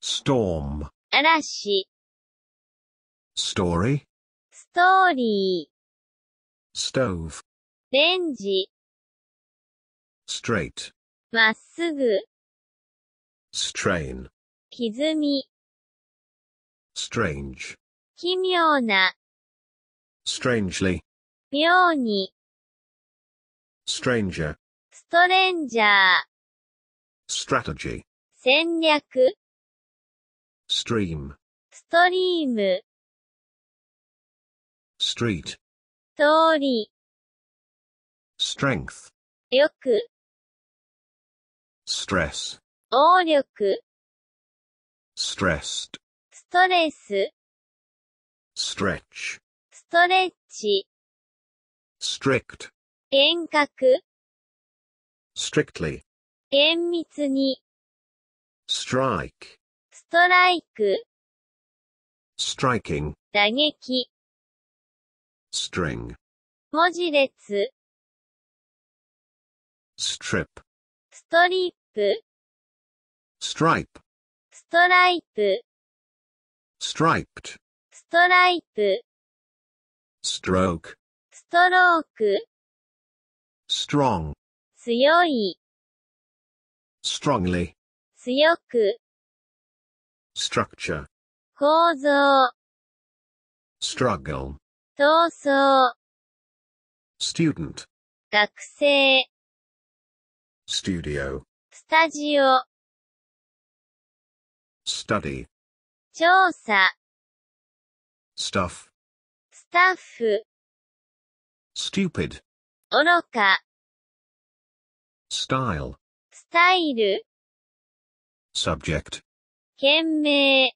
storm 嵐 story story stove レンジ straight まっすぐ strain 歪み strange 奇妙な strangely 妙に stranger ストレンジャー strategy 戦略 stream, stream, street, 通り、strength, 力、stress, 応力、stressed, ストレス、stretch, ストレッチ、strict, 厳格、strictly, 厳密に、strike, ストライク striking 打撃 string 文字列 strip ストリップ stripe ストライプ striped ストライプ stroke ストローク strong 強い strongly 強く structure 構造 struggle 闘争 student 学生 studio スタジオ study 調査 stuff スタッフ stupid 愚か style スタイル subject 懸名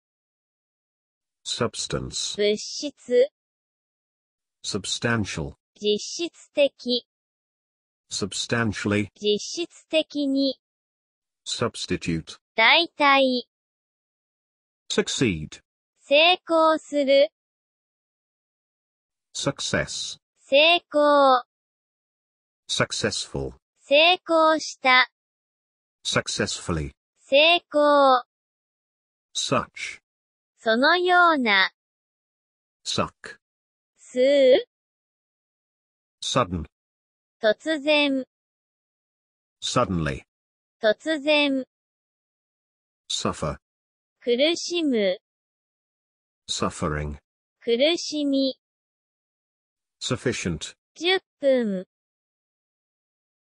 substance 物質 substantial 実質的 substantially 実質的に substitute 代替 succeed 成功する success 成功 successful 成功した successfully 成功 such そのような suck すう sudden 突然 suddenly 突然 suffer 苦しむ suffering 苦しみ sufficient 10分